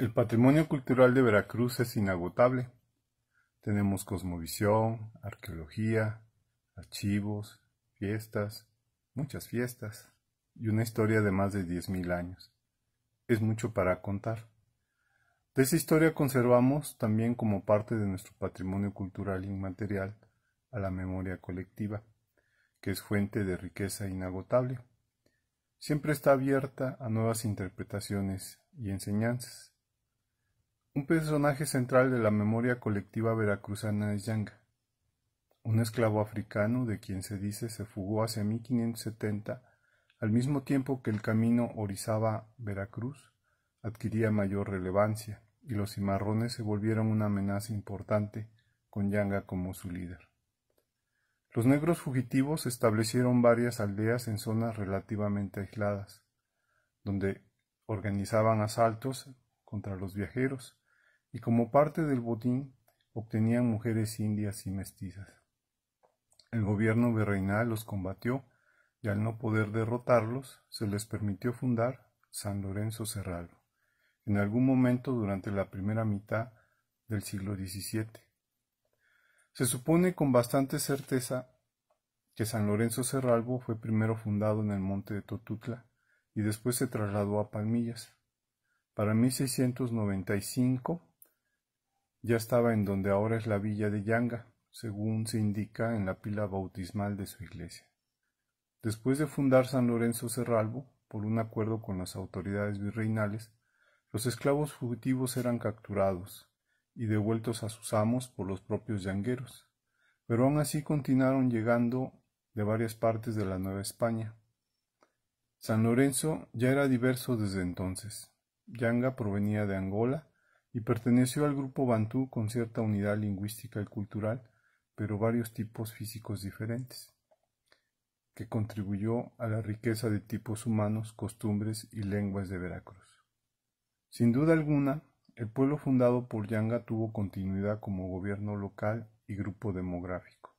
El patrimonio cultural de Veracruz es inagotable. Tenemos cosmovisión, arqueología, archivos, fiestas, muchas fiestas y una historia de más de 10.000 años. Es mucho para contar. De esa historia conservamos también como parte de nuestro patrimonio cultural inmaterial a la memoria colectiva, que es fuente de riqueza inagotable. Siempre está abierta a nuevas interpretaciones y enseñanzas. Un personaje central de la memoria colectiva veracruzana es Yanga, un esclavo africano de quien se dice se fugó hacia 1570, al mismo tiempo que el camino Orizaba-Veracruz adquiría mayor relevancia y los cimarrones se volvieron una amenaza importante con Yanga como su líder. Los negros fugitivos establecieron varias aldeas en zonas relativamente aisladas, donde organizaban asaltos contra los viajeros y como parte del botín obtenían mujeres indias y mestizas. El gobierno virreinal los combatió y al no poder derrotarlos se les permitió fundar San Lorenzo Cerralvo en algún momento durante la primera mitad del siglo XVII. Se supone con bastante certeza que San Lorenzo Cerralvo fue primero fundado en el monte de Totutla y después se trasladó a Palmillas. Para 1695 ya estaba en donde ahora es la villa de Yanga, según se indica en la pila bautismal de su iglesia. Después de fundar San Lorenzo Cerralbo, por un acuerdo con las autoridades virreinales, los esclavos fugitivos eran capturados y devueltos a sus amos por los propios yangueros, pero aún así continuaron llegando de varias partes de la Nueva España. San Lorenzo ya era diverso desde entonces. Yanga provenía de Angola y perteneció al grupo bantú con cierta unidad lingüística y cultural, pero varios tipos físicos diferentes, que contribuyó a la riqueza de tipos humanos, costumbres y lenguas de Veracruz. Sin duda alguna, el pueblo fundado por Yanga tuvo continuidad como gobierno local y grupo demográfico.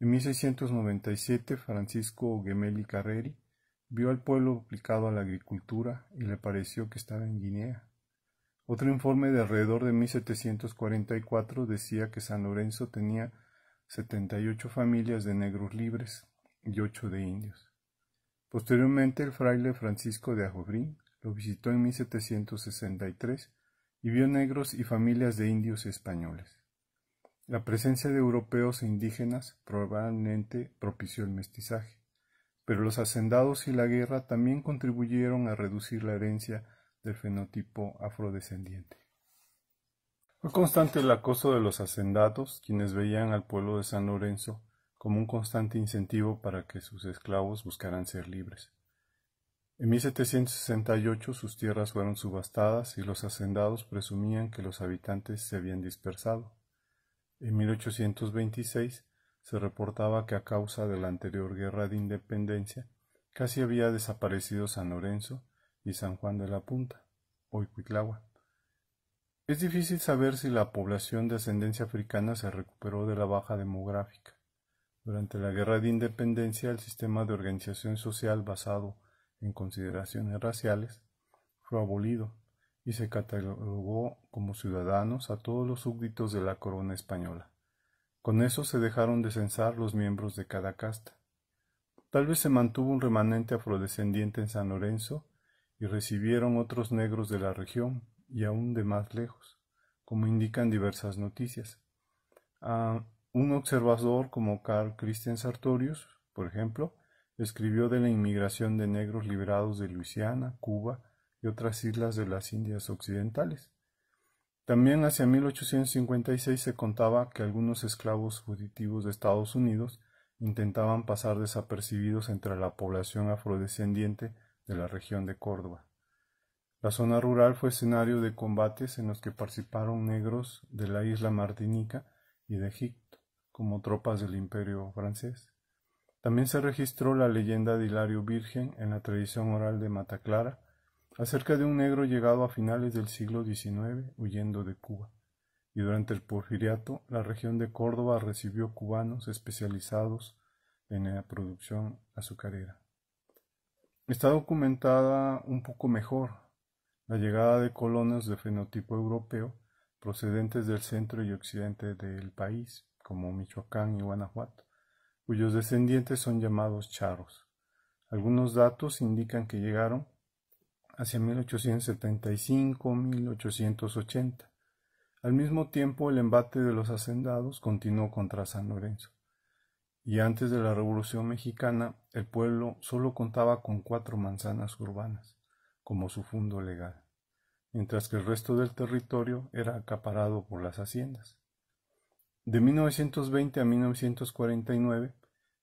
En 1697, Francisco Gemelli Carreri vio al pueblo aplicado a la agricultura y le pareció que estaba en Guinea otro informe de alrededor de 1744 decía que San Lorenzo tenía 78 familias de negros libres y ocho de indios. Posteriormente el fraile Francisco de Ajobrín lo visitó en 1763 y vio negros y familias de indios españoles. La presencia de europeos e indígenas probablemente propició el mestizaje, pero los hacendados y la guerra también contribuyeron a reducir la herencia de fenotipo afrodescendiente. Fue constante el acoso de los hacendados, quienes veían al pueblo de San Lorenzo como un constante incentivo para que sus esclavos buscaran ser libres. En 1768 sus tierras fueron subastadas y los hacendados presumían que los habitantes se habían dispersado. En 1826 se reportaba que a causa de la anterior guerra de independencia casi había desaparecido San Lorenzo y San Juan de la Punta, Cuitlagua. Es difícil saber si la población de ascendencia africana se recuperó de la baja demográfica. Durante la Guerra de Independencia, el sistema de organización social basado en consideraciones raciales fue abolido y se catalogó como ciudadanos a todos los súbditos de la corona española. Con eso se dejaron de censar los miembros de cada casta. Tal vez se mantuvo un remanente afrodescendiente en San Lorenzo y recibieron otros negros de la región y aún de más lejos, como indican diversas noticias. un observador como Carl Christian Sartorius, por ejemplo, escribió de la inmigración de negros liberados de Luisiana, Cuba y otras islas de las Indias Occidentales. También hacia 1856 se contaba que algunos esclavos fugitivos de Estados Unidos intentaban pasar desapercibidos entre la población afrodescendiente de la región de Córdoba. La zona rural fue escenario de combates en los que participaron negros de la isla Martinica y de Egipto, como tropas del imperio francés. También se registró la leyenda de Hilario Virgen en la tradición oral de Mataclara, acerca de un negro llegado a finales del siglo XIX huyendo de Cuba. Y durante el porfiriato, la región de Córdoba recibió cubanos especializados en la producción azucarera. Está documentada un poco mejor la llegada de colonos de fenotipo europeo procedentes del centro y occidente del país, como Michoacán y Guanajuato, cuyos descendientes son llamados charros. Algunos datos indican que llegaron hacia 1875-1880. Al mismo tiempo, el embate de los hacendados continuó contra San Lorenzo y antes de la Revolución Mexicana el pueblo solo contaba con cuatro manzanas urbanas como su fondo legal, mientras que el resto del territorio era acaparado por las haciendas. De 1920 a 1949,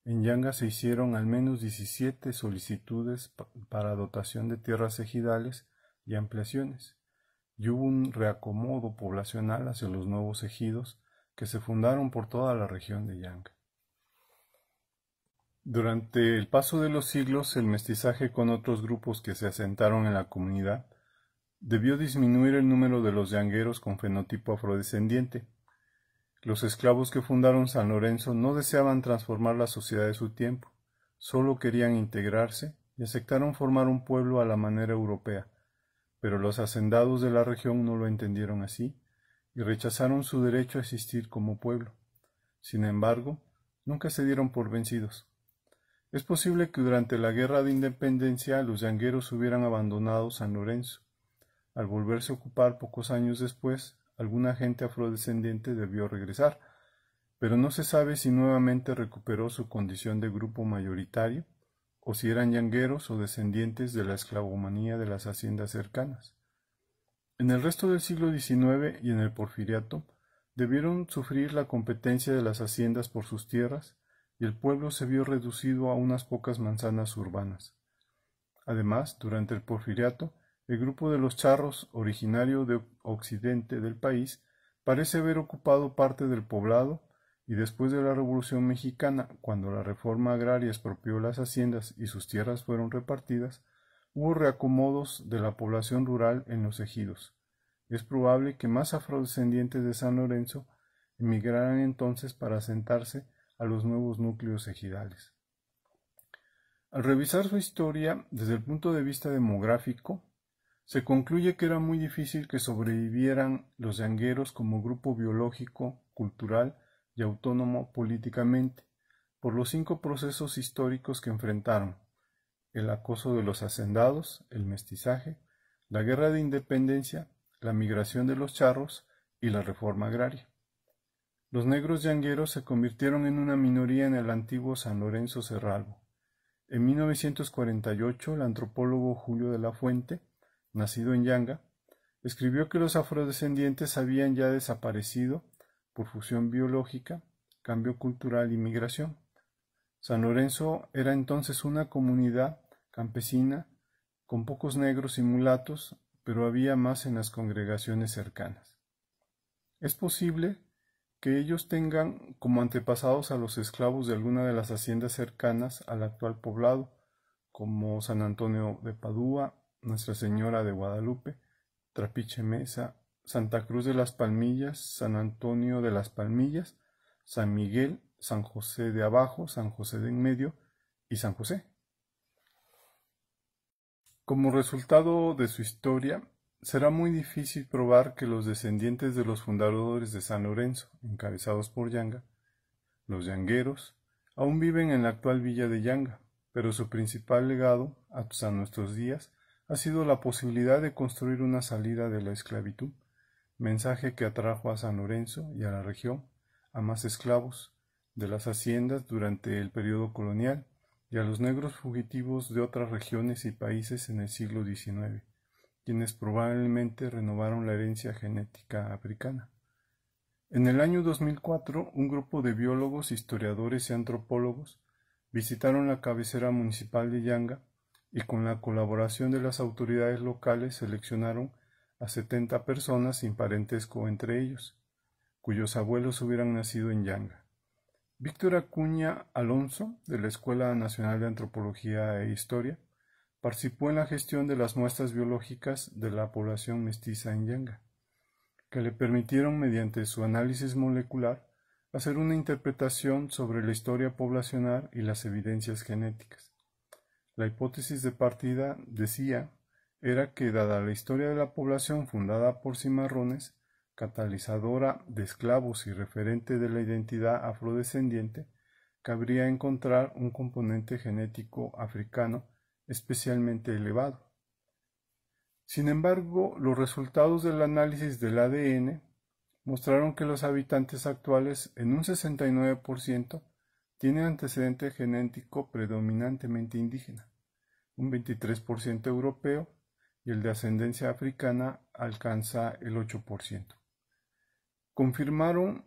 en Yanga se hicieron al menos 17 solicitudes para dotación de tierras ejidales y ampliaciones, y hubo un reacomodo poblacional hacia los nuevos ejidos que se fundaron por toda la región de Yanga. Durante el paso de los siglos, el mestizaje con otros grupos que se asentaron en la comunidad debió disminuir el número de los llangueros con fenotipo afrodescendiente. Los esclavos que fundaron San Lorenzo no deseaban transformar la sociedad de su tiempo, solo querían integrarse y aceptaron formar un pueblo a la manera europea, pero los hacendados de la región no lo entendieron así y rechazaron su derecho a existir como pueblo. Sin embargo, nunca se dieron por vencidos. Es posible que durante la Guerra de Independencia los yangueros hubieran abandonado San Lorenzo. Al volverse a ocupar pocos años después, alguna gente afrodescendiente debió regresar, pero no se sabe si nuevamente recuperó su condición de grupo mayoritario o si eran yangueros o descendientes de la esclavomanía de las haciendas cercanas. En el resto del siglo XIX y en el Porfiriato debieron sufrir la competencia de las haciendas por sus tierras y el pueblo se vio reducido a unas pocas manzanas urbanas. Además, durante el porfiriato, el grupo de los charros, originario de occidente del país, parece haber ocupado parte del poblado y después de la Revolución Mexicana, cuando la reforma agraria expropió las haciendas y sus tierras fueron repartidas, hubo reacomodos de la población rural en los ejidos. Es probable que más afrodescendientes de San Lorenzo emigraran entonces para asentarse a los nuevos núcleos ejidales. Al revisar su historia desde el punto de vista demográfico, se concluye que era muy difícil que sobrevivieran los llangueros como grupo biológico, cultural y autónomo políticamente, por los cinco procesos históricos que enfrentaron el acoso de los hacendados, el mestizaje, la guerra de independencia, la migración de los charros y la reforma agraria. Los negros yangueros se convirtieron en una minoría en el antiguo San Lorenzo Cerralbo. En 1948, el antropólogo Julio de la Fuente, nacido en Yanga, escribió que los afrodescendientes habían ya desaparecido por fusión biológica, cambio cultural y migración. San Lorenzo era entonces una comunidad campesina con pocos negros y mulatos, pero había más en las congregaciones cercanas. Es posible que ellos tengan como antepasados a los esclavos de alguna de las haciendas cercanas al actual poblado, como San Antonio de Padua, Nuestra Señora de Guadalupe, Trapiche Mesa, Santa Cruz de las Palmillas, San Antonio de las Palmillas, San Miguel, San José de Abajo, San José de en Medio y San José. Como resultado de su historia, será muy difícil probar que los descendientes de los fundadores de San Lorenzo, encabezados por Yanga, los yangueros, aún viven en la actual villa de Yanga, pero su principal legado, hasta nuestros días, ha sido la posibilidad de construir una salida de la esclavitud, mensaje que atrajo a San Lorenzo y a la región a más esclavos de las haciendas durante el periodo colonial y a los negros fugitivos de otras regiones y países en el siglo XIX quienes probablemente renovaron la herencia genética africana. En el año 2004, un grupo de biólogos, historiadores y antropólogos visitaron la cabecera municipal de Yanga y con la colaboración de las autoridades locales seleccionaron a 70 personas sin parentesco entre ellos, cuyos abuelos hubieran nacido en Yanga. Víctor Acuña Alonso, de la Escuela Nacional de Antropología e Historia, Participó en la gestión de las muestras biológicas de la población mestiza en Yanga, que le permitieron, mediante su análisis molecular, hacer una interpretación sobre la historia poblacional y las evidencias genéticas. La hipótesis de partida decía era que dada la historia de la población fundada por cimarrones, catalizadora de esclavos y referente de la identidad afrodescendiente, cabría encontrar un componente genético africano especialmente elevado. Sin embargo, los resultados del análisis del ADN mostraron que los habitantes actuales en un 69% tienen antecedente genético predominantemente indígena, un 23% europeo y el de ascendencia africana alcanza el 8%. Confirmaron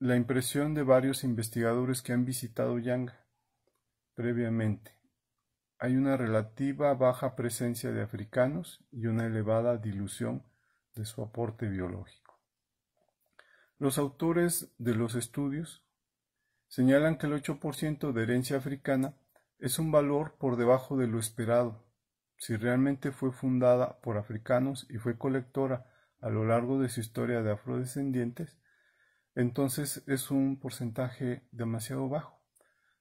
la impresión de varios investigadores que han visitado Yanga previamente hay una relativa baja presencia de africanos y una elevada dilución de su aporte biológico. Los autores de los estudios señalan que el 8% de herencia africana es un valor por debajo de lo esperado, si realmente fue fundada por africanos y fue colectora a lo largo de su historia de afrodescendientes, entonces es un porcentaje demasiado bajo.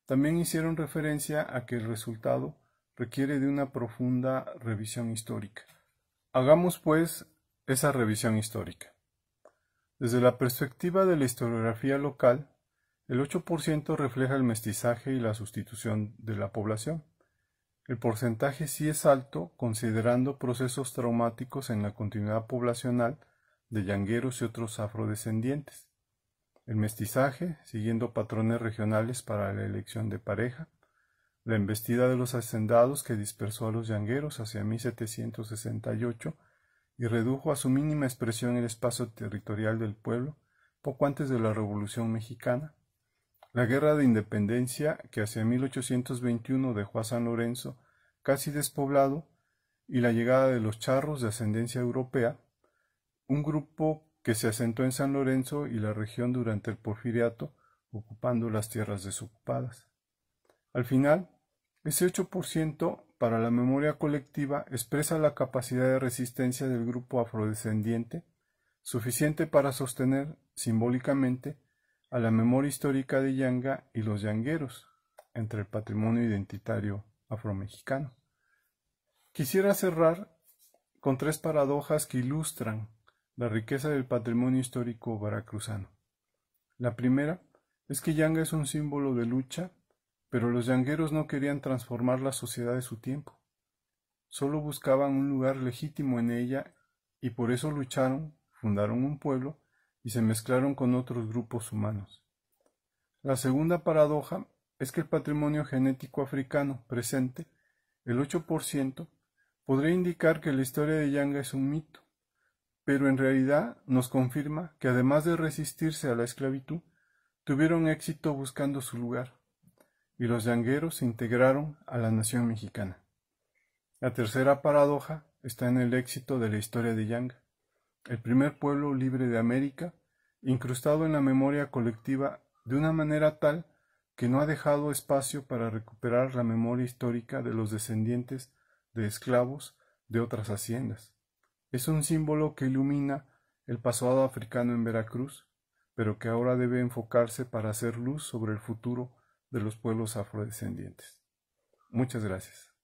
También hicieron referencia a que el resultado requiere de una profunda revisión histórica. Hagamos, pues, esa revisión histórica. Desde la perspectiva de la historiografía local, el 8% refleja el mestizaje y la sustitución de la población. El porcentaje sí es alto considerando procesos traumáticos en la continuidad poblacional de yangueros y otros afrodescendientes. El mestizaje, siguiendo patrones regionales para la elección de pareja, la embestida de los hacendados que dispersó a los llangueros hacia 1768 y redujo a su mínima expresión el espacio territorial del pueblo poco antes de la Revolución Mexicana. La Guerra de Independencia que hacia 1821 dejó a San Lorenzo casi despoblado y la llegada de los charros de ascendencia europea, un grupo que se asentó en San Lorenzo y la región durante el porfiriato, ocupando las tierras desocupadas. Al final, ese 8% para la memoria colectiva expresa la capacidad de resistencia del grupo afrodescendiente suficiente para sostener simbólicamente a la memoria histórica de Yanga y los yangueros entre el patrimonio identitario afromexicano. Quisiera cerrar con tres paradojas que ilustran la riqueza del patrimonio histórico veracruzano. La primera es que Yanga es un símbolo de lucha pero los yangueros no querían transformar la sociedad de su tiempo. Solo buscaban un lugar legítimo en ella y por eso lucharon, fundaron un pueblo y se mezclaron con otros grupos humanos. La segunda paradoja es que el patrimonio genético africano presente, el 8%, podría indicar que la historia de Yanga es un mito, pero en realidad nos confirma que además de resistirse a la esclavitud, tuvieron éxito buscando su lugar y los yangueros se integraron a la nación mexicana. La tercera paradoja está en el éxito de la historia de Yanga, el primer pueblo libre de América, incrustado en la memoria colectiva de una manera tal que no ha dejado espacio para recuperar la memoria histórica de los descendientes de esclavos de otras haciendas. Es un símbolo que ilumina el pasado africano en Veracruz, pero que ahora debe enfocarse para hacer luz sobre el futuro de los pueblos afrodescendientes. Muchas gracias.